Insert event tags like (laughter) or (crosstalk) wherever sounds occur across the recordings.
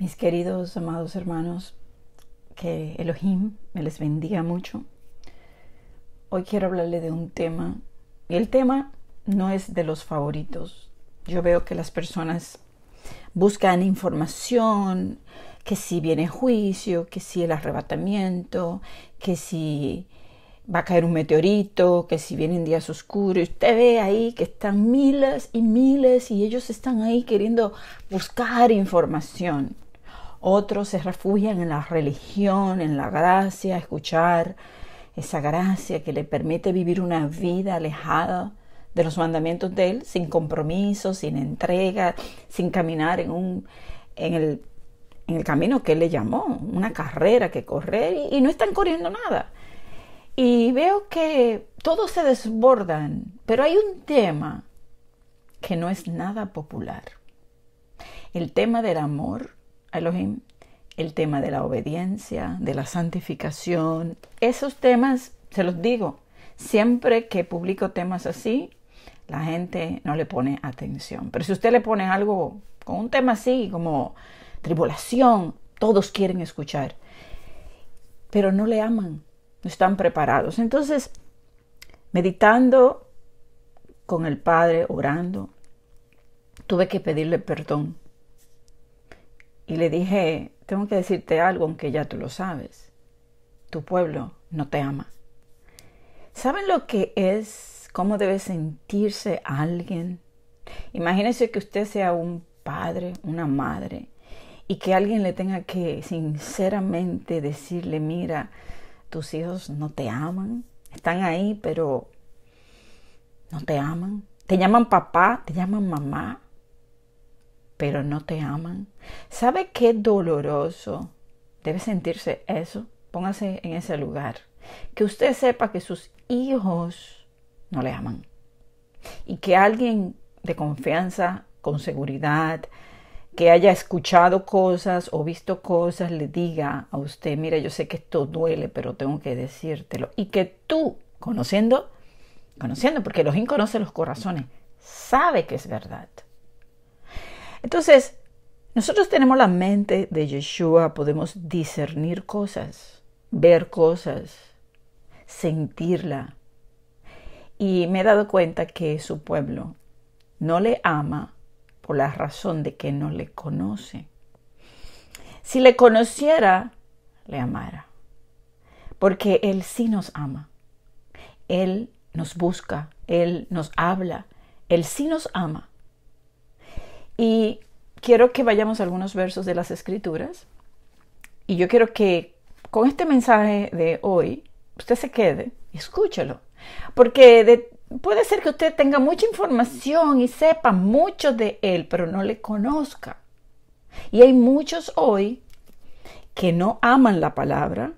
Mis queridos, amados hermanos, que Elohim me les bendiga mucho. Hoy quiero hablarle de un tema y el tema no es de los favoritos. Yo veo que las personas buscan información, que si viene juicio, que si el arrebatamiento, que si va a caer un meteorito, que si vienen días oscuros, usted ve ahí que están miles y miles y ellos están ahí queriendo buscar información. Otros se refugian en la religión, en la gracia, escuchar esa gracia que le permite vivir una vida alejada de los mandamientos de Él, sin compromiso, sin entrega, sin caminar en, el, camino que Él le llamó, una carrera que correr y no están corriendo nada. Y veo que todos se desbordan, pero hay un tema que no es nada popular. El tema del amor Elohim, el tema de la obediencia, de la santificación, esos temas, se los digo, siempre que publico temas así, la gente no le pone atención. Pero si usted le pone algo con un tema así, como tribulación, todos quieren escuchar, pero no le aman, no están preparados. Entonces, meditando con el Padre, orando, tuve que pedirle perdón y le dije, tengo que decirte algo aunque ya tú lo sabes. Tu pueblo no te ama. ¿Saben lo que es, cómo debe sentirse alguien? Imagínense que usted sea un padre, una madre, y que alguien le tenga que sinceramente decirle, mira, tus hijos no te aman, están ahí, pero no te aman. Te llaman papá, te llaman mamá, pero no te aman. ¿Sabe qué doloroso debe sentirse eso? Póngase en ese lugar. Que usted sepa que sus hijos no le aman. Y que alguien de confianza, con seguridad, que haya escuchado cosas o visto cosas, le diga a usted, mira, yo sé que esto duele, pero tengo que decírtelo. Y que tú, conociendo, conociendo, porque los conoce los corazones, sabe que es verdad. Entonces, nosotros tenemos la mente de Yeshua, podemos discernir cosas, ver cosas, sentirla. Y me he dado cuenta que su pueblo no le ama por la razón de que no le conoce. Si le conociera, le amara. Porque Él sí nos ama. Él nos busca, Él nos habla, Él sí nos ama. Y quiero que vayamos a algunos versos de las escrituras. Y yo quiero que con este mensaje de hoy usted se quede escúchelo. Porque puede ser que usted tenga mucha información y sepa mucho de él, pero no le conozca. Y hay muchos hoy que no aman la palabra,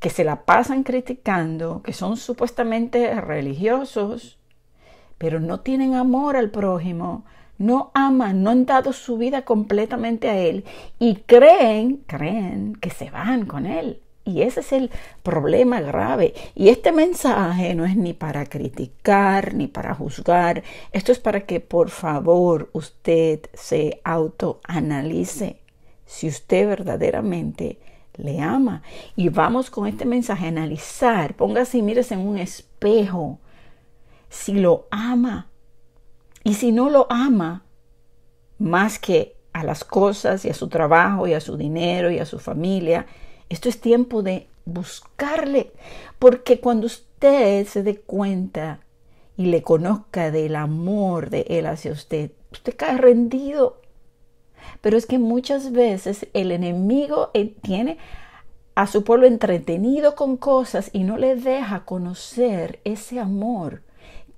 que se la pasan criticando, que son supuestamente religiosos, pero no tienen amor al prójimo, no aman, no han dado su vida completamente a Él y creen, creen que se van con Él. Y ese es el problema grave. Y este mensaje no es ni para criticar, ni para juzgar. Esto es para que por favor usted se autoanalice si usted verdaderamente le ama. Y vamos con este mensaje a analizar. Póngase y mírese en un espejo. Si lo ama, y si no lo ama más que a las cosas y a su trabajo y a su dinero y a su familia, esto es tiempo de buscarle. Porque cuando usted se dé cuenta y le conozca del amor de él hacia usted, usted cae rendido. Pero es que muchas veces el enemigo eh, tiene a su pueblo entretenido con cosas y no le deja conocer ese amor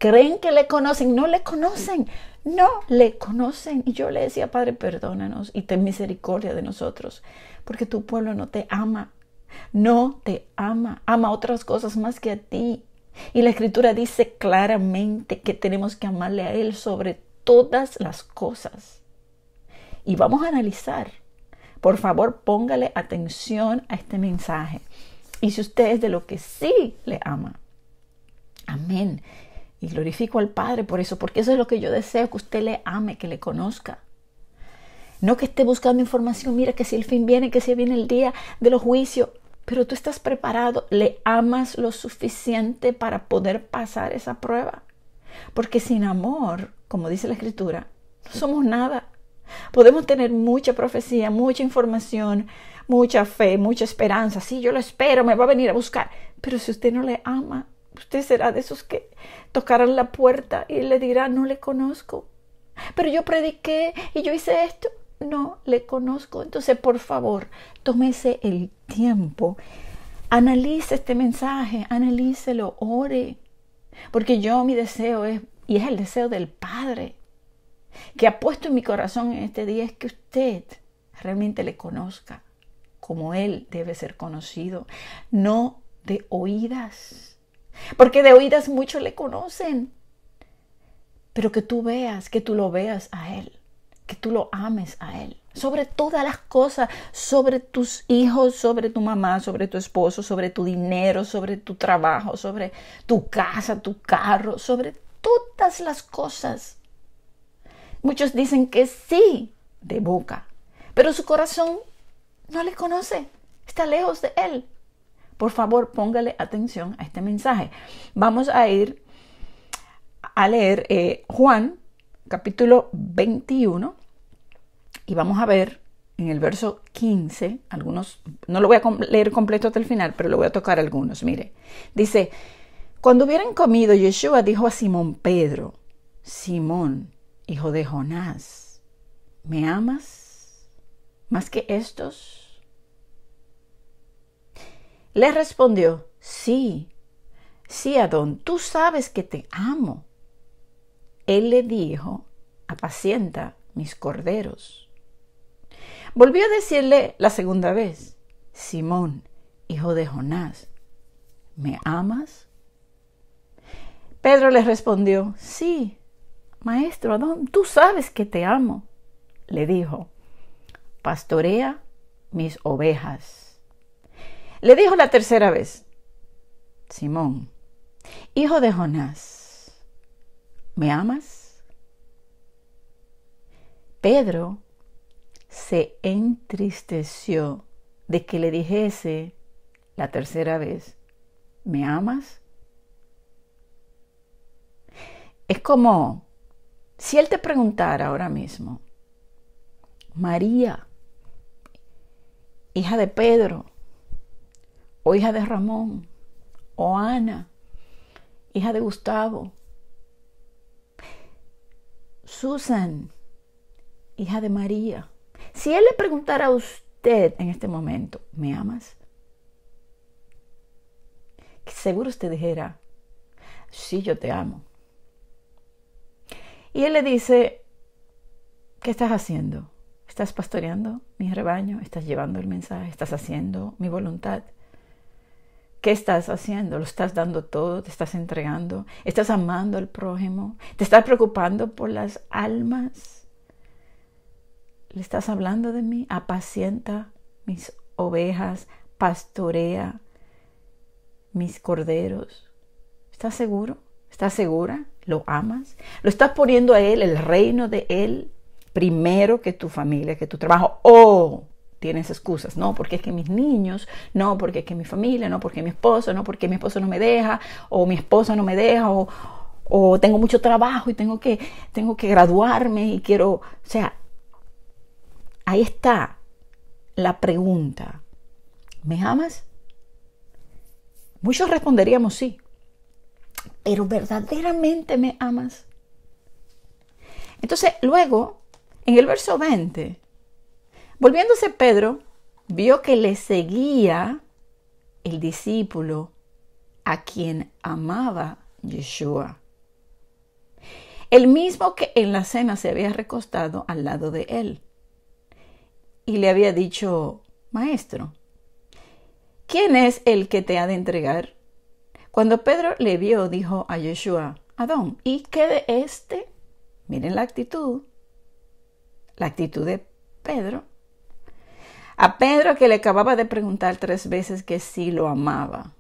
creen que le conocen, no le conocen, no le conocen. Y yo le decía, Padre, perdónanos y ten misericordia de nosotros, porque tu pueblo no te ama, no te ama, ama otras cosas más que a ti. Y la escritura dice claramente que tenemos que amarle a Él sobre todas las cosas. Y vamos a analizar. Por favor, póngale atención a este mensaje. Y si usted es de lo que sí le ama. Amén y glorifico al Padre por eso, porque eso es lo que yo deseo, que usted le ame, que le conozca. No que esté buscando información, mira que si el fin viene, que si viene el día de los juicios, pero tú estás preparado, le amas lo suficiente para poder pasar esa prueba. Porque sin amor, como dice la escritura, no somos nada. Podemos tener mucha profecía, mucha información, mucha fe, mucha esperanza. Sí, yo lo espero, me va a venir a buscar. Pero si usted no le ama, Usted será de esos que tocarán la puerta y le dirá no le conozco. Pero yo prediqué y yo hice esto. No le conozco. Entonces, por favor, tómese el tiempo. Analice este mensaje, analícelo, ore. Porque yo mi deseo es, y es el deseo del Padre, que ha puesto en mi corazón en este día, es que usted realmente le conozca como Él debe ser conocido, no de oídas porque de oídas mucho le conocen. Pero que tú veas, que tú lo veas a Él, que tú lo ames a Él. Sobre todas las cosas, sobre tus hijos, sobre tu mamá, sobre tu esposo, sobre tu dinero, sobre tu trabajo, sobre tu casa, tu carro, sobre todas las cosas. Muchos dicen que sí de boca, pero su corazón no le conoce, está lejos de Él. Por favor, póngale atención a este mensaje. Vamos a ir a leer eh, Juan capítulo 21 y vamos a ver en el verso 15, algunos, no lo voy a leer completo hasta el final, pero lo voy a tocar algunos. Mire, dice, cuando hubieran comido, Yeshua dijo a Simón Pedro, Simón, hijo de Jonás, ¿me amas más que estos? Le respondió, sí, sí, Adón, tú sabes que te amo. Él le dijo, apacienta mis corderos. Volvió a decirle la segunda vez, Simón, hijo de Jonás, ¿me amas? Pedro le respondió, sí, maestro Adón, tú sabes que te amo. Le dijo, pastorea mis ovejas. Le dijo la tercera vez, Simón, hijo de Jonás, ¿me amas? Pedro se entristeció de que le dijese la tercera vez, ¿me amas? Es como si él te preguntara ahora mismo, María, hija de Pedro, o hija de Ramón, o Ana, hija de Gustavo, Susan, hija de María. Si él le preguntara a usted en este momento, ¿me amas? Seguro usted dijera, sí, yo te amo. Y él le dice, ¿qué estás haciendo? ¿Estás pastoreando mi rebaño? ¿Estás llevando el mensaje? ¿Estás haciendo mi voluntad? ¿Qué estás haciendo? ¿Lo estás dando todo? ¿Te estás entregando? ¿Estás amando al prójimo? ¿Te estás preocupando por las almas? ¿Le estás hablando de mí? Apacienta mis ovejas, pastorea mis corderos. ¿Estás seguro? ¿Estás segura? ¿Lo amas? ¿Lo estás poniendo a Él, el reino de Él, primero que tu familia, que tu trabajo? ¡Oh! tienes excusas, no, porque es que mis niños, no, porque es que mi familia, no, porque mi esposo, no, porque mi esposo no me deja, o mi esposa no me deja, o, tengo mucho trabajo y tengo que, tengo que graduarme y quiero, o sea, ahí está la pregunta, ¿me amas? Muchos responderíamos sí, pero verdaderamente me amas. Entonces, luego, en el verso 20, Volviéndose Pedro, vio que le seguía el discípulo a quien amaba Yeshua. El mismo que en la cena se había recostado al lado de él y le había dicho, Maestro, ¿quién es el que te ha de entregar? Cuando Pedro le vio, dijo a Yeshua, Adón, ¿y qué de este? Miren la actitud, la actitud de Pedro a Pedro que le acababa de preguntar tres veces que sí lo amaba.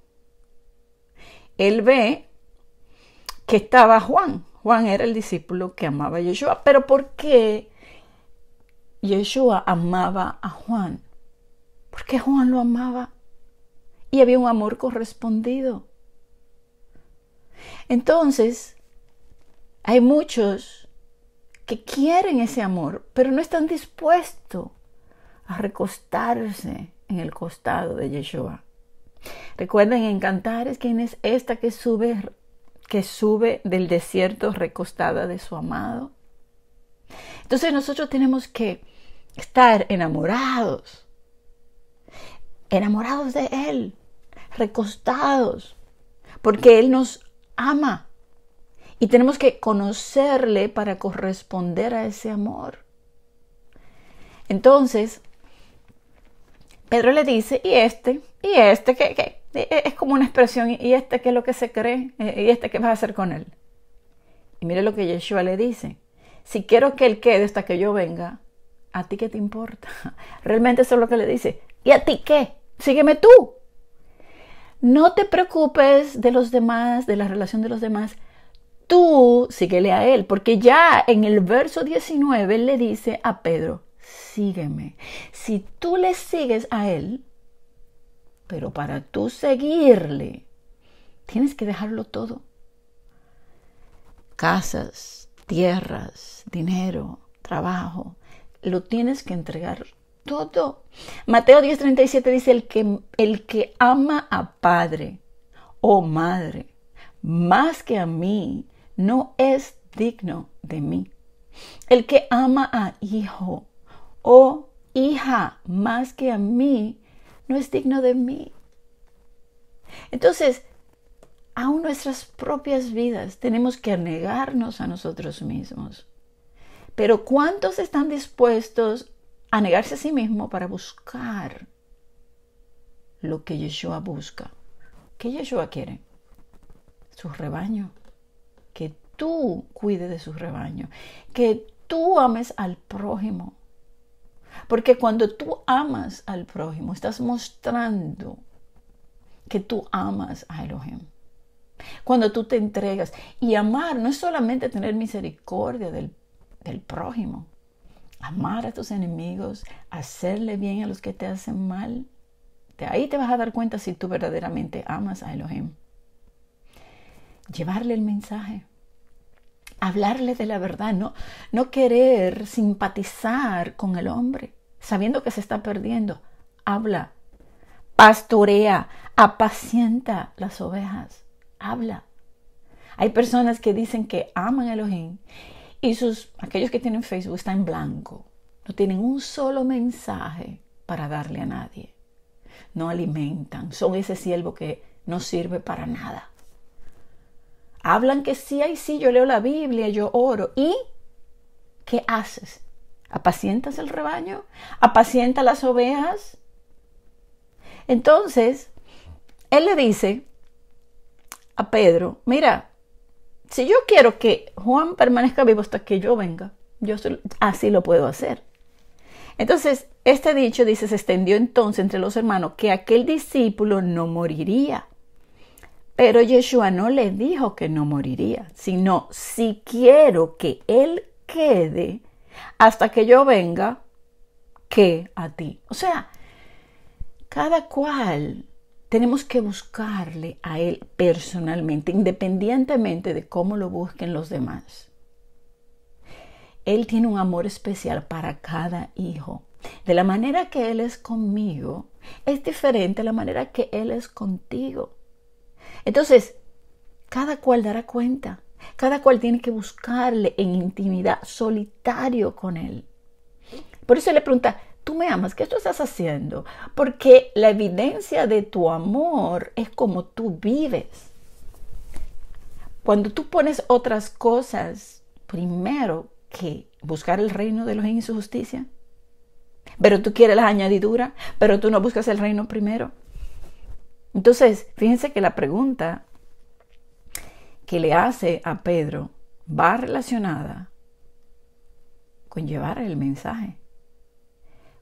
Él ve que estaba Juan. Juan era el discípulo que amaba a Yeshua. Pero ¿por qué Yeshua amaba a Juan? Porque Juan lo amaba? Y había un amor correspondido. Entonces, hay muchos que quieren ese amor, pero no están dispuestos recostarse en el costado de Yeshua. Recuerden en Cantares quién es esta que sube, que sube del desierto recostada de su amado. Entonces nosotros tenemos que estar enamorados, enamorados de Él, recostados, porque Él nos ama y tenemos que conocerle para corresponder a ese amor. Entonces, Pedro le dice, y este, y este, qué qué e, e, es como una expresión, y este, qué es lo que se cree, e, y este, ¿qué vas a hacer con él? Y mire lo que Yeshua le dice, si quiero que él quede hasta que yo venga, ¿a ti qué te importa? (laughs) Realmente eso es lo que le dice, ¿y a ti qué? Sígueme tú. No te preocupes de los demás, de la relación de los demás, tú síguele a él, porque ya en el verso 19 le dice a Pedro, sígueme. Si tú le sigues a Él, pero para tú seguirle, tienes que dejarlo todo. Casas, tierras, dinero, trabajo, lo tienes que entregar todo. Mateo 10:37 dice, el que, el que ama a padre o oh madre más que a mí no es digno de mí. El que ama a hijo o, hija más que a mí, no es digno de mí. Entonces, aún nuestras propias vidas tenemos que negarnos a nosotros mismos. Pero ¿cuántos están dispuestos a negarse a sí mismo para buscar lo que Yeshua busca? ¿Qué Yeshua quiere? Su rebaño. Que tú cuides de su rebaño. Que tú ames al prójimo. Porque cuando tú amas al prójimo, estás mostrando que tú amas a Elohim. Cuando tú te entregas. Y amar no es solamente tener misericordia del, del prójimo. Amar a tus enemigos, hacerle bien a los que te hacen mal. De ahí te vas a dar cuenta si tú verdaderamente amas a Elohim. Llevarle el mensaje hablarle de la verdad, no, no querer simpatizar con el hombre, sabiendo que se está perdiendo. Habla, pastorea, apacienta las ovejas, habla. Hay personas que dicen que aman a Elohim y sus, aquellos que tienen Facebook están en blanco. No tienen un solo mensaje para darle a nadie. No alimentan, son ese siervo que no sirve para nada hablan que sí, ay sí, yo leo la Biblia, yo oro. ¿Y qué haces? ¿Apacientas el rebaño? ¿Apacientas las ovejas? Entonces, él le dice a Pedro, mira, si yo quiero que Juan permanezca vivo hasta que yo venga, yo así lo puedo hacer. Entonces, este dicho dice, se extendió entonces entre los hermanos que aquel discípulo no moriría. Pero Yeshua no le dijo que no moriría, sino si quiero que Él quede hasta que yo venga, que a ti. O sea, cada cual tenemos que buscarle a Él personalmente, independientemente de cómo lo busquen los demás. Él tiene un amor especial para cada hijo. De la manera que Él es conmigo, es diferente a la manera que Él es contigo. Entonces, cada cual dará cuenta, cada cual tiene que buscarle en intimidad, solitario con él. Por eso le pregunta, tú me amas, ¿qué tú estás haciendo? Porque la evidencia de tu amor es como tú vives. Cuando tú pones otras cosas primero que buscar el reino de los en su justicia, pero tú quieres la añadidura, pero tú no buscas el reino primero. Entonces, fíjense que la pregunta que le hace a Pedro va relacionada con llevar el mensaje,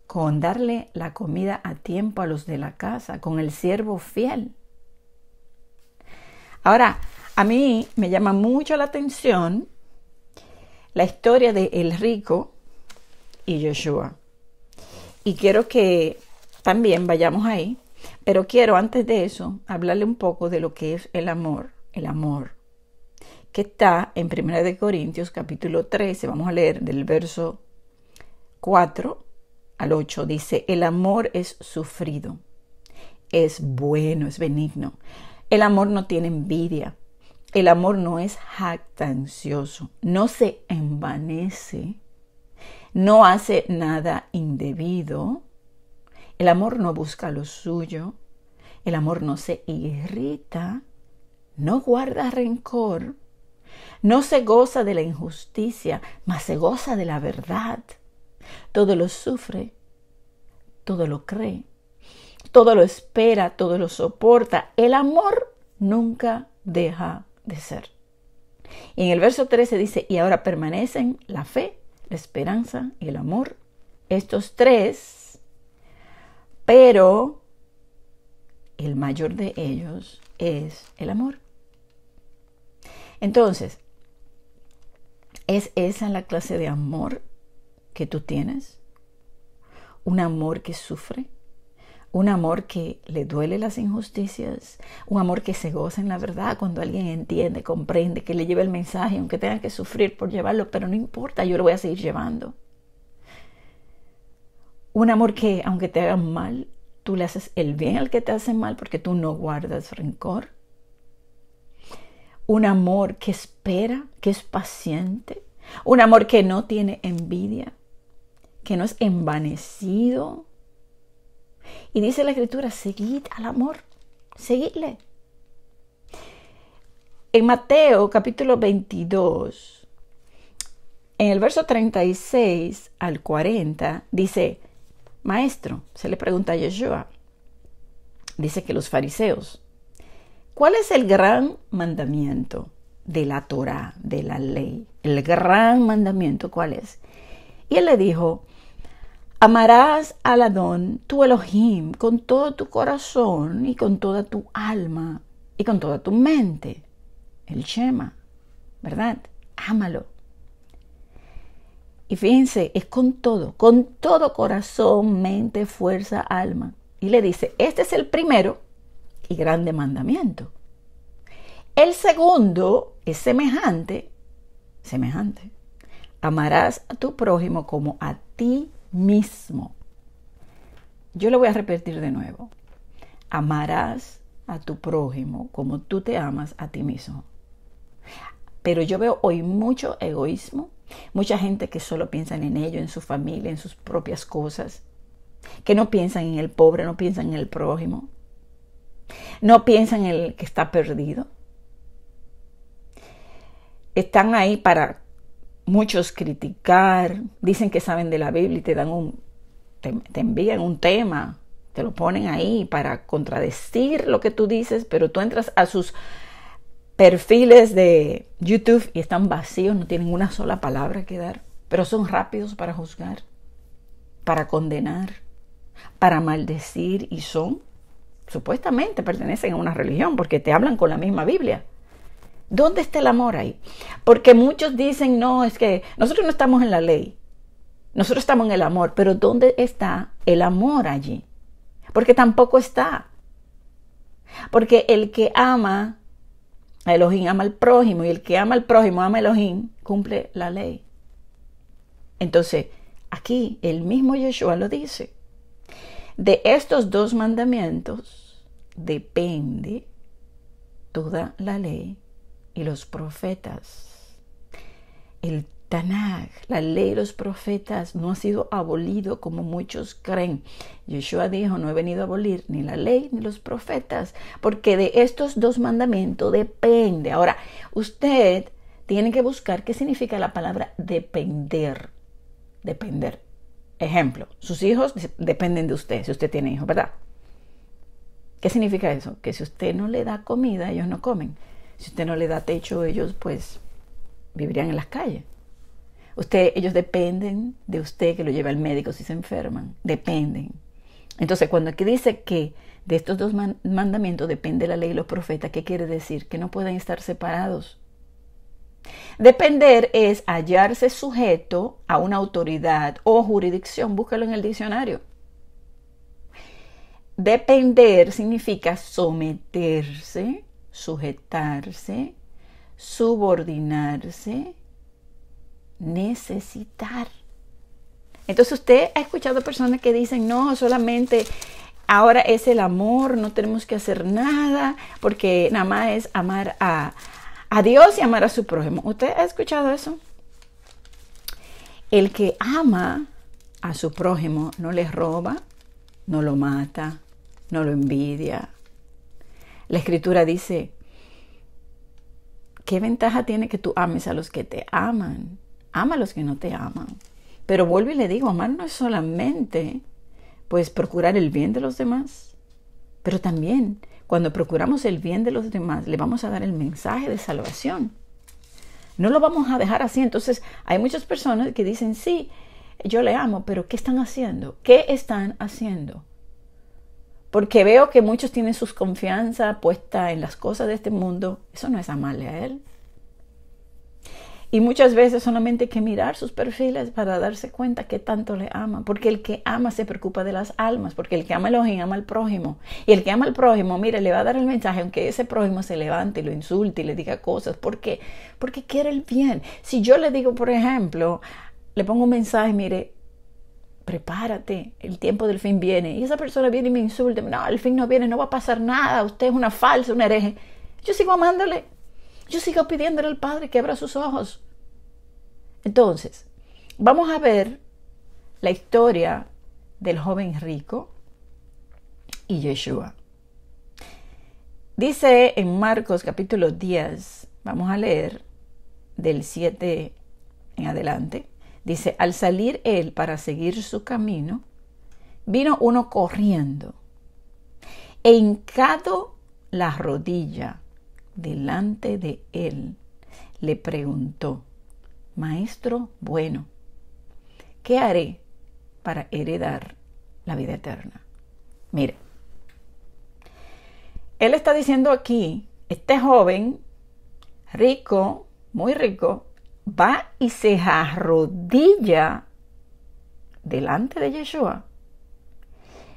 con darle la comida a tiempo a los de la casa, con el siervo fiel. Ahora, a mí me llama mucho la atención la historia de El Rico y Yeshua. Y quiero que también vayamos ahí pero quiero antes de eso hablarle un poco de lo que es el amor, el amor, que está en 1 Corintios capítulo 13, vamos a leer del verso 4 al 8, dice, el amor es sufrido, es bueno, es benigno, el amor no tiene envidia, el amor no es jactancioso, no se envanece, no hace nada indebido el amor no busca lo suyo, el amor no se irrita, no guarda rencor, no se goza de la injusticia, mas se goza de la verdad. Todo lo sufre, todo lo cree, todo lo espera, todo lo soporta. El amor nunca deja de ser. Y en el verso 13 dice, y ahora permanecen la fe, la esperanza y el amor. Estos tres pero el mayor de ellos es el amor. Entonces, ¿es esa la clase de amor que tú tienes? ¿Un amor que sufre? un amor que le duele las injusticias, un amor que se goza en la verdad cuando alguien entiende, comprende, que le lleve el mensaje, aunque tenga que sufrir por llevarlo, pero no importa, yo lo voy a seguir llevando. Un amor que, aunque te hagan mal, tú le haces el bien al que te hace mal porque tú no guardas rencor. Un amor que espera, que es paciente. Un amor que no tiene envidia, que no es envanecido. Y dice la escritura, seguid al amor, seguidle. En Mateo capítulo 22, en el verso 36 al 40, dice, Maestro, se le pregunta a Yeshua, dice que los fariseos, ¿cuál es el gran mandamiento de la Torah, de la ley? El gran mandamiento, ¿cuál es? Y él le dijo, amarás al Adón, tu Elohim, con todo tu corazón y con toda tu alma y con toda tu mente. El Shema, ¿verdad? Ámalo. Y fíjense, es con todo, con todo corazón, mente, fuerza, alma. Y le dice, este es el primero y grande mandamiento. El segundo es semejante, semejante. Amarás a tu prójimo como a ti mismo. Yo lo voy a repetir de nuevo. Amarás a tu prójimo como tú te amas a ti mismo. Pero yo veo hoy mucho egoísmo, Mucha gente que solo piensan en ello, en su familia, en sus propias cosas, que no piensan en el pobre, no piensan en el prójimo, no piensan en el que está perdido. Están ahí para muchos criticar, dicen que saben de la Biblia y te dan un te envían un tema, te lo ponen ahí para contradecir lo que tú dices, pero tú entras a sus perfiles de YouTube y están vacíos, no tienen una sola palabra que dar, pero son rápidos para juzgar, para condenar, para maldecir y son, supuestamente pertenecen a una religión porque te hablan con la misma Biblia. ¿Dónde está el amor ahí? Porque muchos dicen, no, es que nosotros no estamos en la ley, nosotros estamos en el amor, pero ¿dónde está el amor allí? Porque tampoco está. Porque el que ama Elohim ama al prójimo y el que ama al prójimo ama a Elohim, cumple la ley. Entonces, aquí el mismo Yeshua lo dice. De estos dos mandamientos depende toda la ley y los profetas. El Tanaj, la ley de los profetas, no ha sido abolido como muchos creen. Yeshua dijo, no he venido a abolir ni la ley ni los profetas, porque de estos dos mandamientos depende. Ahora, usted tiene que buscar qué significa la palabra depender. Depender. Ejemplo, sus hijos dependen de usted, si usted tiene hijos, ¿verdad? ¿Qué significa eso? Que si usted no le da comida, ellos no comen. Si usted no le da techo, ellos pues vivirían en las calles. Usted, ellos dependen de usted que lo lleve al médico si se enferman. Dependen. Entonces, cuando aquí dice que de estos dos mandamientos depende la ley y los profetas, ¿qué quiere decir? Que no pueden estar separados. Depender es hallarse sujeto a una autoridad o jurisdicción. Búscalo en el diccionario. Depender significa someterse, sujetarse, subordinarse, necesitar. Entonces usted ha escuchado personas que dicen, no, solamente ahora es el amor, no tenemos que hacer nada, porque nada más es amar a, a Dios y amar a su prójimo. ¿Usted ha escuchado eso? El que ama a su prójimo no le roba, no lo mata, no lo envidia. La escritura dice, ¿qué ventaja tiene que tú ames a los que te aman? ama a los que no te aman. Pero vuelvo y le digo, amar no es solamente pues procurar el bien de los demás, pero también cuando procuramos el bien de los demás le vamos a dar el mensaje de salvación. No lo vamos a dejar así. Entonces hay muchas personas que dicen, sí, yo le amo, pero ¿qué están haciendo? ¿Qué están haciendo? Porque veo que muchos tienen sus confianza puesta en las cosas de este mundo. Eso no es amarle a él. Y muchas veces solamente hay que mirar sus perfiles para darse cuenta que tanto le ama, porque el que ama se preocupa de las almas, porque el que ama el ama al prójimo. Y el que ama al prójimo, mire, le va a dar el mensaje, aunque ese prójimo se levante y lo insulte y le diga cosas. ¿Por qué? Porque quiere el bien. Si yo le digo, por ejemplo, le pongo un mensaje, mire, prepárate, el tiempo del fin viene. Y esa persona viene y me insulta, no, el fin no viene, no va a pasar nada, usted es una falsa, un hereje. Yo sigo amándole, yo sigo pidiéndole al Padre que abra sus ojos. Entonces, vamos a ver la historia del joven rico y Yeshua. Dice en Marcos capítulo 10, vamos a leer del 7 en adelante, dice, al salir él para seguir su camino, vino uno corriendo e hincado la rodilla delante de él, le preguntó, Maestro bueno, ¿qué haré para heredar la vida eterna? Mire, él está diciendo aquí, este joven, rico, muy rico, va y se arrodilla delante de Yeshua.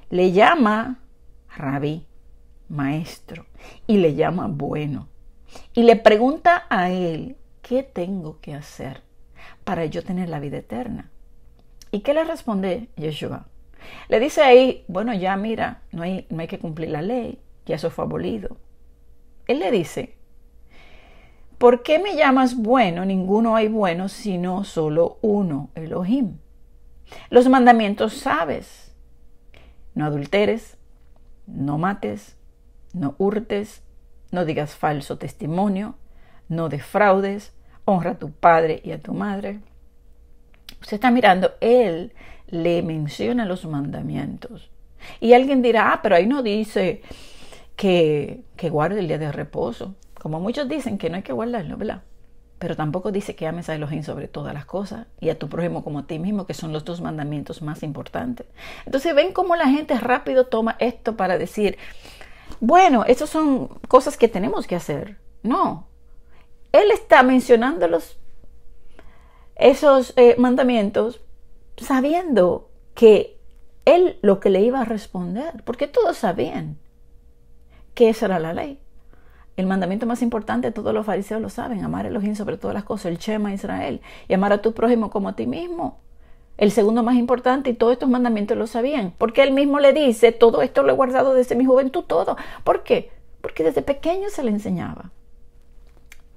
Le llama rabí, maestro, y le llama bueno y le pregunta a él, ¿qué tengo que hacer para yo tener la vida eterna? ¿Y qué le responde Yeshua? Le dice ahí, bueno, ya mira, no hay, no hay que cumplir la ley, ya eso fue abolido. Él le dice, ¿por qué me llamas bueno? Ninguno hay bueno sino solo uno, Elohim. Los mandamientos sabes. No adulteres, no mates, no hurtes, no digas falso testimonio, no defraudes, honra a tu padre y a tu madre. Usted está mirando, él le menciona los mandamientos. Y alguien dirá, ah, pero ahí no dice que, que guarde el día de reposo. Como muchos dicen que no hay que guardarlo, bla. Pero tampoco dice que ames a Elohim sobre todas las cosas y a tu prójimo como a ti mismo, que son los dos mandamientos más importantes. Entonces ven cómo la gente rápido toma esto para decir, bueno, esas son cosas que tenemos que hacer. No. Él está mencionando esos eh, mandamientos sabiendo que él lo que le iba a responder, porque todos sabían que esa era la ley. El mandamiento más importante, todos los fariseos lo saben, amar a Elohim sobre todas las cosas, el Shema Israel, y amar a tu prójimo como a ti mismo. El segundo más importante, y todos estos mandamientos lo sabían, porque él mismo le dice, todo esto lo he guardado desde mi juventud, todo. ¿Por qué? Porque desde pequeño se le enseñaba.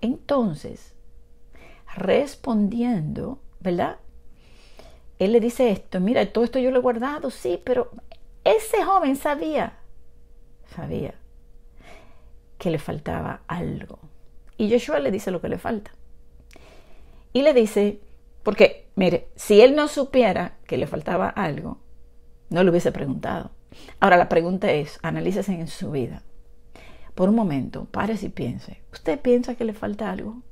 Entonces, respondiendo, ¿verdad? Él le dice esto, mira, todo esto yo lo he guardado, sí, pero ese joven sabía, sabía que le faltaba algo. Y Yeshua le dice lo que le falta. Y le dice, porque, mire, si él no supiera que le faltaba algo, no le hubiese preguntado. Ahora la pregunta es, analícese en su vida. Por un momento, pare y piense. ¿Usted piensa que le falta algo?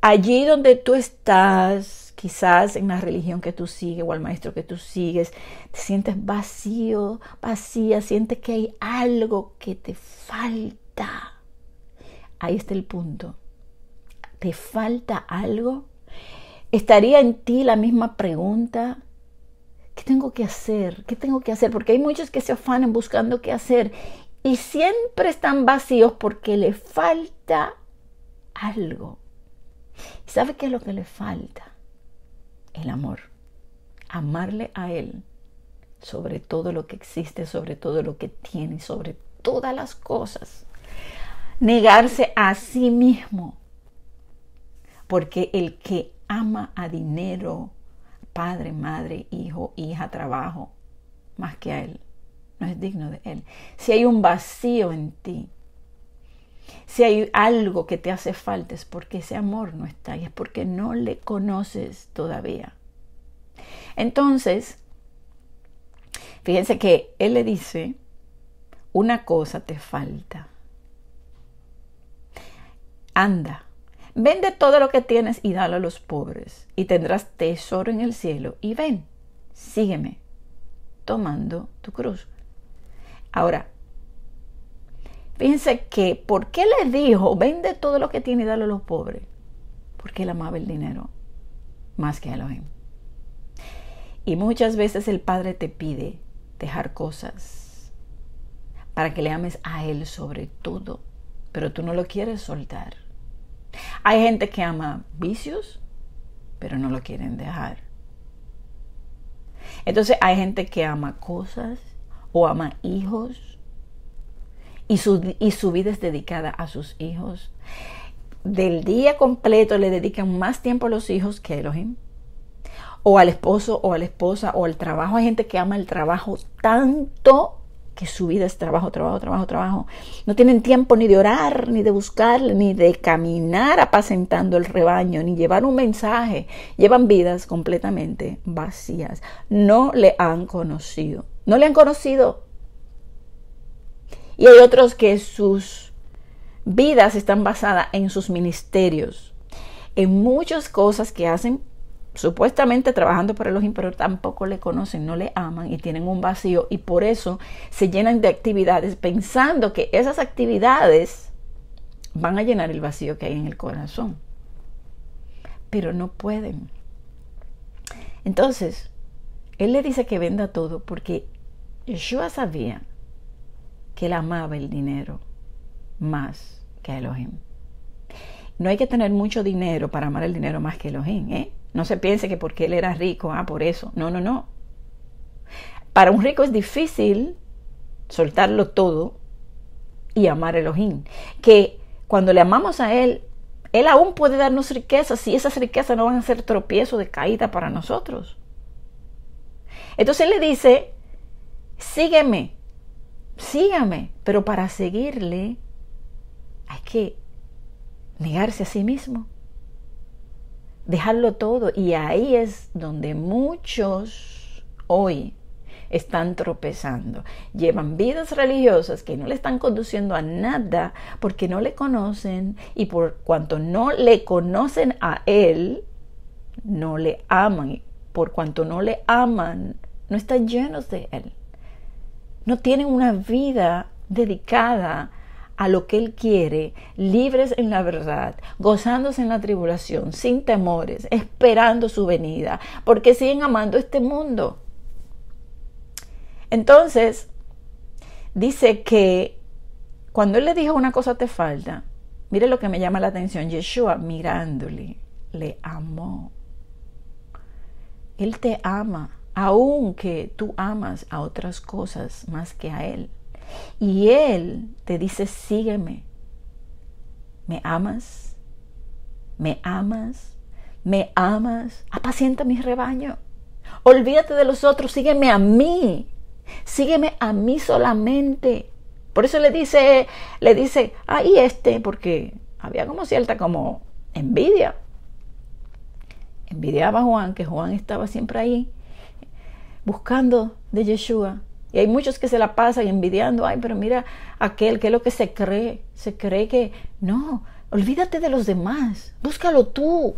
Allí donde tú estás, quizás en la religión que tú sigues o al maestro que tú sigues, te sientes vacío, vacía, sientes que hay algo que te falta. Ahí está el punto. ¿Te falta algo? ¿Estaría en ti la misma pregunta? ¿Qué tengo que hacer? ¿Qué tengo que hacer? Porque hay muchos que se afanan buscando qué hacer y siempre están vacíos porque le falta algo. ¿Y sabe qué es lo que le falta? El amor. Amarle a Él sobre todo lo que existe, sobre todo lo que tiene, sobre todas las cosas. Negarse a sí mismo. Porque el que ama a dinero, padre, madre, hijo, hija, trabajo, más que a Él. No es digno de Él. Si hay un vacío en ti, si hay algo que te hace falta, es porque ese amor no está y es porque no le conoces todavía. Entonces, fíjense que Él le dice, una cosa te falta. Anda, Vende todo lo que tienes y dalo a los pobres, y tendrás tesoro en el cielo. Y ven, sígueme, tomando tu cruz. Ahora, fíjense que, ¿por qué le dijo, vende todo lo que tiene y dalo a los pobres? Porque él amaba el dinero más que a Elohim. Y muchas veces el Padre te pide dejar cosas para que le ames a Él sobre todo, pero tú no lo quieres soltar hay gente que ama vicios, pero no lo quieren dejar. Entonces hay gente que ama cosas o ama hijos y su, y su vida es dedicada a sus hijos. Del día completo le dedican más tiempo a los hijos que a Elohim o al esposo o a la esposa o al trabajo. Hay gente que ama el trabajo tanto que su vida es trabajo, trabajo, trabajo, trabajo. No tienen tiempo ni de orar, ni de buscar, ni de caminar apacentando el rebaño, ni llevar un mensaje. Llevan vidas completamente vacías. No le han conocido. No le han conocido. Y hay otros que sus vidas están basadas en sus ministerios, en muchas cosas que hacen supuestamente trabajando para Elohim pero tampoco le conocen, no le aman y tienen un vacío y por eso se llenan de actividades pensando que esas actividades van a llenar el vacío que hay en el corazón. Pero no pueden. Entonces, él le dice que venda todo porque Yeshua sabía que él amaba el dinero más que a Elohim. No hay que tener mucho dinero para amar el dinero más que Elohim, ¿eh? No se piense que porque él era rico, ah, por eso. No, no, no. Para un rico es difícil soltarlo todo y amar a Elohim. Que cuando le amamos a Él, Él aún puede darnos riquezas si esas riquezas no van a ser tropiezo de caída para nosotros. Entonces Él le dice, sígueme, sígame, pero para seguirle hay que negarse a sí mismo dejarlo todo. Y ahí es donde muchos hoy están tropezando. Llevan vidas religiosas que no le están conduciendo a nada porque no le conocen y por cuanto no le conocen a Él, no le aman. Por cuanto no le aman, no están llenos de Él. No tienen una vida dedicada a lo que Él quiere, libres en la verdad, gozándose en la tribulación, sin temores, esperando su venida, porque siguen amando este mundo. Entonces, dice que cuando Él le dijo una cosa te falta, mire lo que me llama la atención, Yeshua mirándole, le amó. Él te ama, aunque tú amas a otras cosas más que a Él. Y Él te dice, sígueme. ¿Me amas? ¿Me amas? ¿Me amas? Apacienta mi rebaño. Olvídate de los otros, sígueme a mí. Sígueme a mí solamente. Por eso le dice, le dice, ahí este, porque había como cierta como envidia. Envidiaba a Juan, que Juan estaba siempre ahí, buscando de Yeshua. Y hay muchos que se la pasan envidiando, ay, pero mira aquel, que es lo que se cree, se cree que no, olvídate de los demás, búscalo tú.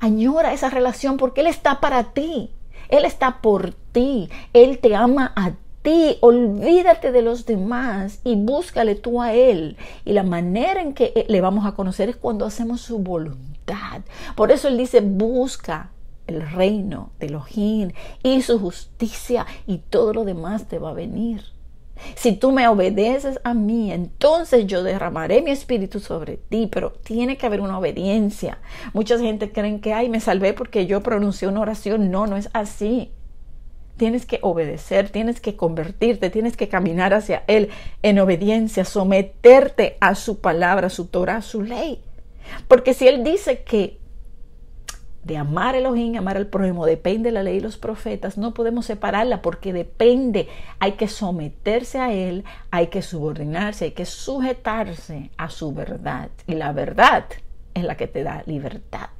Añora esa relación porque Él está para ti, Él está por ti, Él te ama a ti, olvídate de los demás y búscale tú a Él. Y la manera en que eh, le vamos a conocer es cuando hacemos su voluntad. Por eso Él dice, busca el reino de Elohim y su justicia y todo lo demás te va a venir. Si tú me obedeces a mí, entonces yo derramaré mi espíritu sobre ti, pero tiene que haber una obediencia. Mucha gente creen que, ay, me salvé porque yo pronuncié una oración. No, no es así. Tienes que obedecer, tienes que convertirte, tienes que caminar hacia Él en obediencia, someterte a su palabra, a su Torah, a su ley. Porque si Él dice que de amar el Elohim, amar al prójimo, depende de la ley y los profetas, no podemos separarla porque depende, hay que someterse a él, hay que subordinarse, hay que sujetarse a su verdad. Y la verdad es la que te da libertad.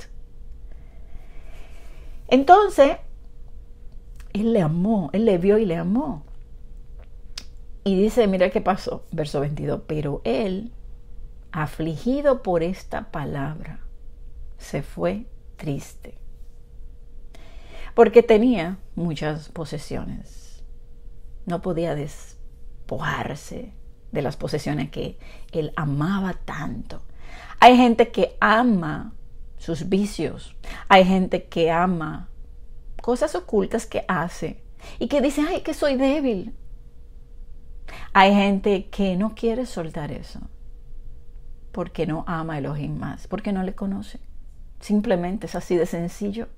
Entonces, él le amó, él le vio y le amó. Y dice, mira qué pasó, verso 22, pero él, afligido por esta palabra, se fue triste, porque tenía muchas posesiones. No podía despojarse de las posesiones que él amaba tanto. Hay gente que ama sus vicios, hay gente que ama cosas ocultas que hace y que dice, ay, que soy débil. Hay gente que no quiere soltar eso porque no ama a Elohim más, porque no le conoce. Simplemente es así de sencillo.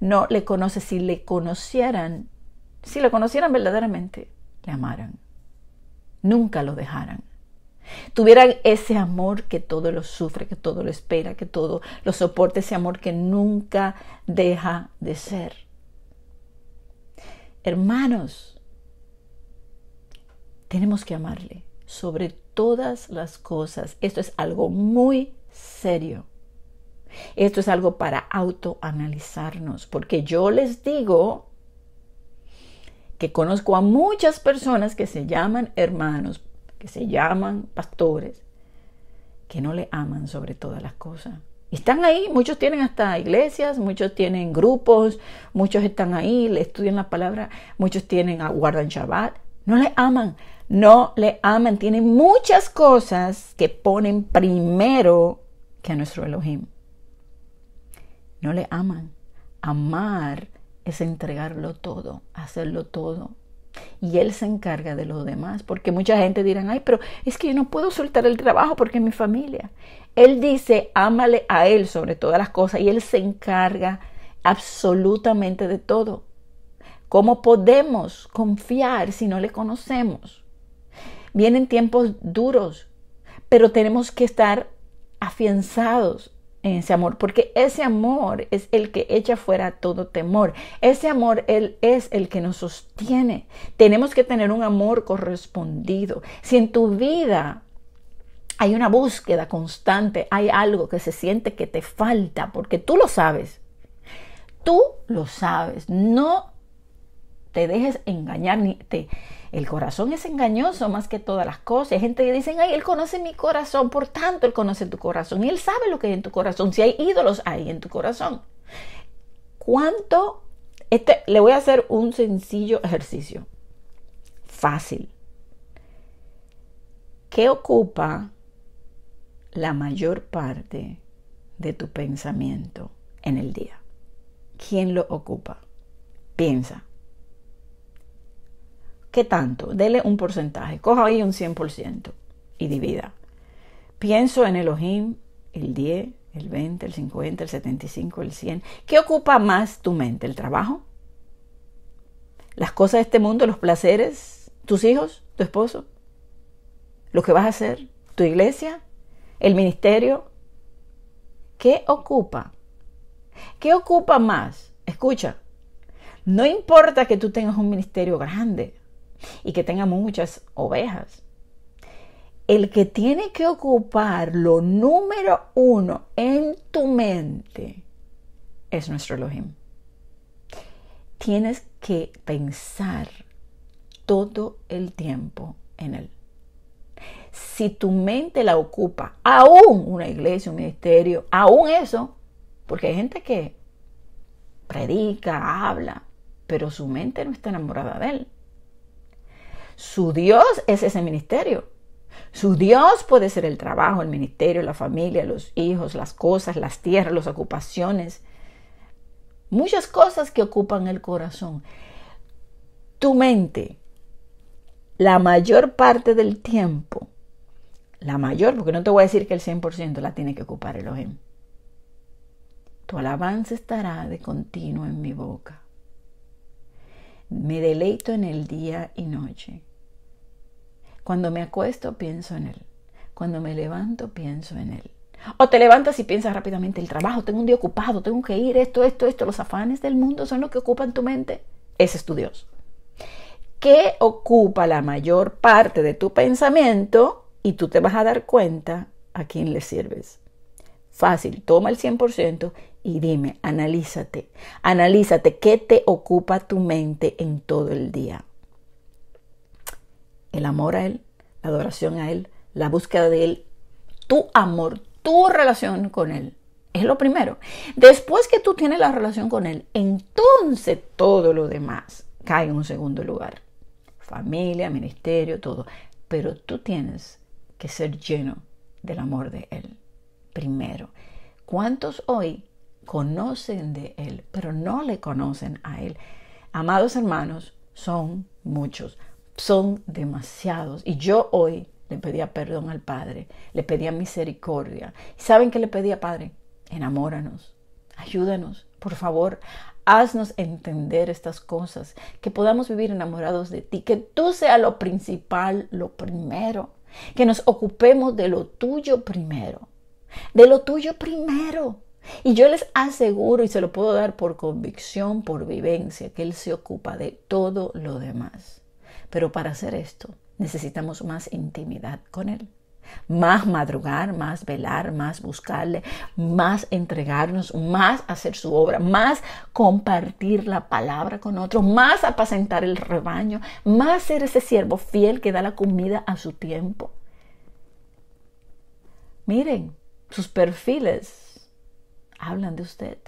No le conoce. Si le conocieran, si le conocieran verdaderamente, le amaran. Nunca lo dejaran. Tuvieran ese amor que todo lo sufre, que todo lo espera, que todo lo soporta, ese amor que nunca deja de ser. Hermanos, tenemos que amarle sobre todas las cosas. Esto es algo muy serio. Esto es algo para autoanalizarnos, porque yo les digo que conozco a muchas personas que se llaman hermanos, que se llaman pastores, que no le aman sobre todas las cosas. Están ahí, muchos tienen hasta iglesias, muchos tienen grupos, muchos están ahí, le estudian la palabra, muchos tienen, ah, guardan Shabbat. No le aman, no le aman. Tienen muchas cosas que ponen primero que a nuestro Elohim no le aman. Amar es entregarlo todo, hacerlo todo. Y Él se encarga de lo demás, porque mucha gente dirá, ay, pero es que yo no puedo soltar el trabajo porque es mi familia. Él dice, ámale a Él sobre todas las cosas y Él se encarga absolutamente de todo. ¿Cómo podemos confiar si no le conocemos? Vienen tiempos duros, pero tenemos que estar afianzados ese amor, porque ese amor es el que echa fuera todo temor. Ese amor él es el que nos sostiene. Tenemos que tener un amor correspondido. Si en tu vida hay una búsqueda constante, hay algo que se siente que te falta, porque tú lo sabes. Tú lo sabes, no te dejes engañar, ni te, el corazón es engañoso más que todas las cosas. Hay gente que dice, ay, él conoce mi corazón, por tanto, él conoce tu corazón y él sabe lo que hay en tu corazón. Si hay ídolos, hay en tu corazón. ¿Cuánto? Este, le voy a hacer un sencillo ejercicio. Fácil. ¿Qué ocupa la mayor parte de tu pensamiento en el día? ¿Quién lo ocupa? Piensa. ¿Qué tanto? Dele un porcentaje. Coja ahí un 100% y divida. Pienso en el OJIM, el 10, el 20, el 50, el 75, el 100. ¿Qué ocupa más tu mente? ¿El trabajo? ¿Las cosas de este mundo? ¿Los placeres? ¿Tus hijos? ¿Tu esposo? ¿Lo que vas a hacer? ¿Tu iglesia? ¿El ministerio? ¿Qué ocupa? ¿Qué ocupa más? Escucha, no importa que tú tengas un ministerio grande, y que tenga muchas ovejas. El que tiene que ocupar lo número uno en tu mente es nuestro Elohim. Tienes que pensar todo el tiempo en él. Si tu mente la ocupa, aún una iglesia, un ministerio, aún eso, porque hay gente que predica, habla, pero su mente no está enamorada de él. Su Dios es ese ministerio. Su Dios puede ser el trabajo, el ministerio, la familia, los hijos, las cosas, las tierras, las ocupaciones. Muchas cosas que ocupan el corazón. Tu mente, la mayor parte del tiempo, la mayor, porque no te voy a decir que el 100% la tiene que ocupar el Ojem. Tu alabanza estará de continuo en mi boca. Me deleito en el día y noche. Cuando me acuesto pienso en Él. Cuando me levanto pienso en Él. O te levantas y piensas rápidamente el trabajo, tengo un día ocupado, tengo que ir, esto, esto, esto, los afanes del mundo son los que ocupan tu mente. Ese es tu Dios. ¿Qué ocupa la mayor parte de tu pensamiento? Y tú te vas a dar cuenta a quién le sirves. Fácil, toma el 100% y dime, analízate, analízate qué te ocupa tu mente en todo el día el amor a Él, la adoración a Él, la búsqueda de Él, tu amor, tu relación con Él. Es lo primero. Después que tú tienes la relación con Él, entonces todo lo demás cae en un segundo lugar. Familia, ministerio, todo. Pero tú tienes que ser lleno del amor de Él. Primero, ¿cuántos hoy conocen de Él, pero no le conocen a Él? Amados hermanos, son muchos son demasiados. Y yo hoy le pedía perdón al Padre, le pedía misericordia. saben qué le pedía, Padre? Enamóranos, ayúdanos, por favor, haznos entender estas cosas, que podamos vivir enamorados de ti, que tú seas lo principal, lo primero, que nos ocupemos de lo tuyo primero, de lo tuyo primero. Y yo les aseguro, y se lo puedo dar por convicción, por vivencia, que Él se ocupa de todo lo demás. Pero para hacer esto necesitamos más intimidad con Él. Más madrugar, más velar, más buscarle, más entregarnos, más hacer su obra, más compartir la palabra con otros, más apacentar el rebaño, más ser ese siervo fiel que da la comida a su tiempo. Miren, sus perfiles hablan de usted.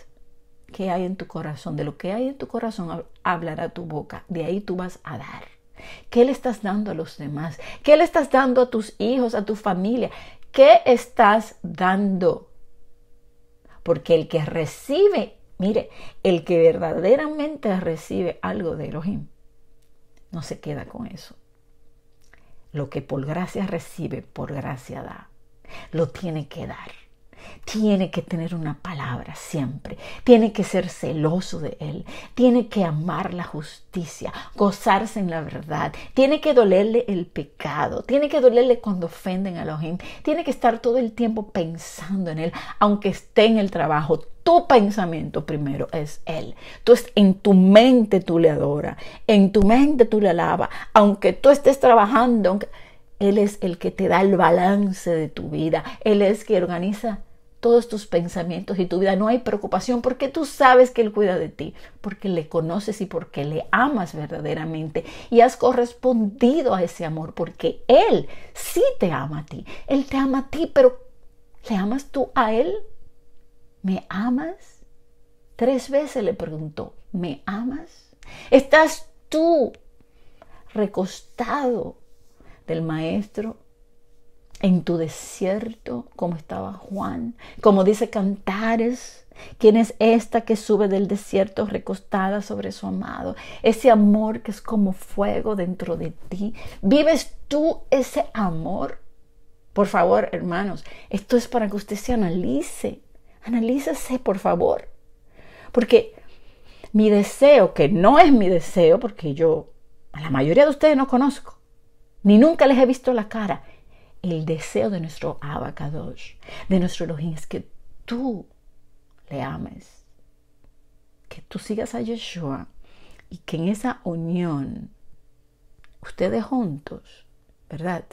¿Qué hay en tu corazón? De lo que hay en tu corazón hablará tu boca. De ahí tú vas a dar. ¿Qué le estás dando a los demás? ¿Qué le estás dando a tus hijos, a tu familia? ¿Qué estás dando? Porque el que recibe, mire, el que verdaderamente recibe algo de Elohim, no se queda con eso. Lo que por gracia recibe, por gracia da. Lo tiene que dar tiene que tener una palabra siempre, tiene que ser celoso de Él, tiene que amar la justicia, gozarse en la verdad, tiene que dolerle el pecado, tiene que dolerle cuando ofenden a los gente, tiene que estar todo el tiempo pensando en Él, aunque esté en el trabajo. Tu pensamiento primero es Él. Entonces, en tu mente tú le adoras, en tu mente tú le alabas, aunque tú estés trabajando, Él es el que te da el balance de tu vida, Él es quien organiza todos tus pensamientos y tu vida. No hay preocupación porque tú sabes que Él cuida de ti, porque le conoces y porque le amas verdaderamente y has correspondido a ese amor porque Él sí te ama a ti. Él te ama a ti, pero ¿le amas tú a Él? ¿Me amas? Tres veces le preguntó, ¿me amas? ¿Estás tú recostado del Maestro? en tu desierto, como estaba Juan, como dice Cantares. ¿Quién es esta que sube del desierto recostada sobre su amado? Ese amor que es como fuego dentro de ti. ¿Vives tú ese amor? Por favor, hermanos, esto es para que usted se analice. Analízase, por favor. Porque mi deseo, que no es mi deseo, porque yo a la mayoría de ustedes no conozco, ni nunca les he visto la cara, el deseo de nuestro Abacador, de nuestro Elohim, es que tú le ames, que tú sigas a Yeshua y que en esa unión, ustedes juntos, ¿verdad?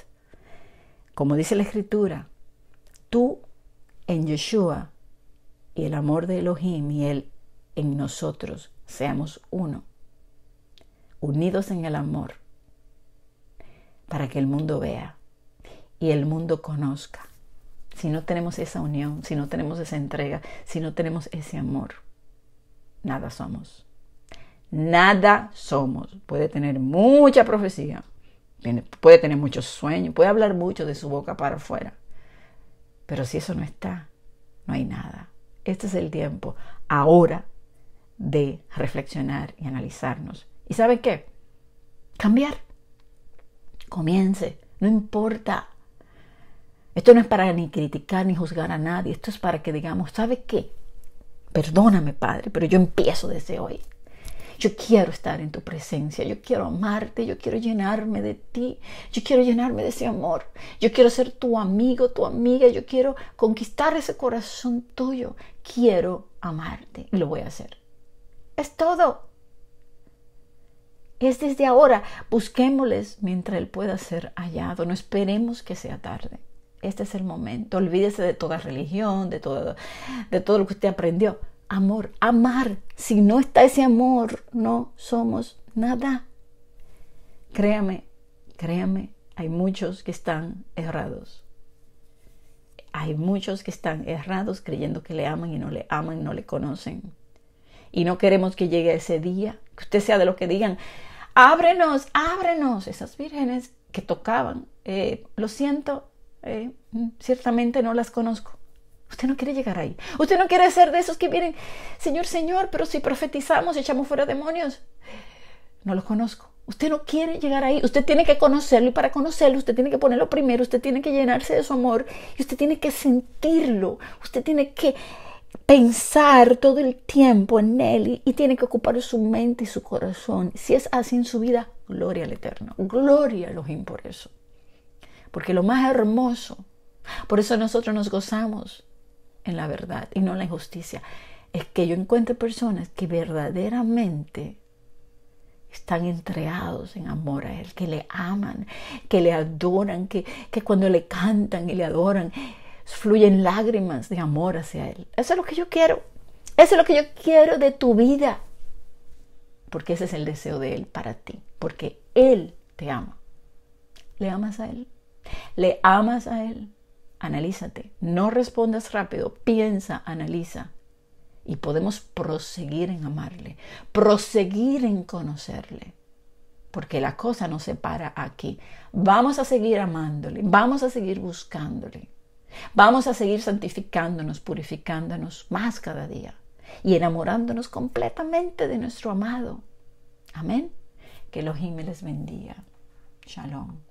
Como dice la Escritura, tú en Yeshua y el amor de Elohim y Él en nosotros seamos uno, unidos en el amor, para que el mundo vea y el mundo conozca. Si no tenemos esa unión, si no tenemos esa entrega, si no tenemos ese amor, nada somos. Nada somos. Puede tener mucha profecía, puede tener muchos sueños, puede hablar mucho de su boca para afuera. Pero si eso no está, no hay nada. Este es el tiempo, ahora, de reflexionar y analizarnos. ¿Y saben qué? Cambiar. Comience. No importa esto no es para ni criticar ni juzgar a nadie, esto es para que digamos, ¿sabe qué? Perdóname, Padre, pero yo empiezo desde hoy. Yo quiero estar en tu presencia, yo quiero amarte, yo quiero llenarme de ti, yo quiero llenarme de ese amor, yo quiero ser tu amigo, tu amiga, yo quiero conquistar ese corazón tuyo, quiero amarte y lo voy a hacer. Es todo. Es desde ahora, busquémosles mientras Él pueda ser hallado, no esperemos que sea tarde. Este es el momento. Olvídese de toda religión, de todo, de todo lo que usted aprendió. Amor, amar. Si no está ese amor, no somos nada. Créame, créame, hay muchos que están errados. Hay muchos que están errados creyendo que le aman y no le aman, y no le conocen. Y no queremos que llegue ese día, que usted sea de los que digan, ábrenos, ábrenos. Esas vírgenes que tocaban, eh, lo siento, eh, mm, ciertamente no las conozco. Usted no quiere llegar ahí. Usted no quiere ser de esos que vienen, Señor, Señor, pero si profetizamos y echamos fuera demonios. No los conozco. Usted no quiere llegar ahí. Usted tiene que conocerlo y para conocerlo usted tiene que ponerlo primero. Usted tiene que llenarse de su amor y usted tiene que sentirlo. Usted tiene que pensar todo el tiempo en él y, tiene que ocupar su mente y su corazón. Si es así en su vida, gloria al Eterno. Gloria a los por eso porque lo más hermoso, por eso nosotros nos gozamos en la verdad y no en la injusticia, es que yo encuentre personas que verdaderamente están entregados en amor a Él, que le aman, que le adoran, que, que cuando le cantan y le adoran, fluyen lágrimas de amor hacia Él. Eso es lo que yo quiero. Eso es lo que yo quiero de tu vida. Porque ese es el deseo de Él para ti. Porque Él te ama. ¿Le amas a Él? ¿Le amas a Él? Analízate, no respondas rápido, piensa, analiza. Y podemos proseguir en amarle, proseguir en conocerle, porque la cosa no se para aquí. Vamos a seguir amándole, vamos a seguir buscándole, vamos a seguir santificándonos, purificándonos más cada día y enamorándonos completamente de nuestro amado. Amén. Que los les bendiga. Shalom.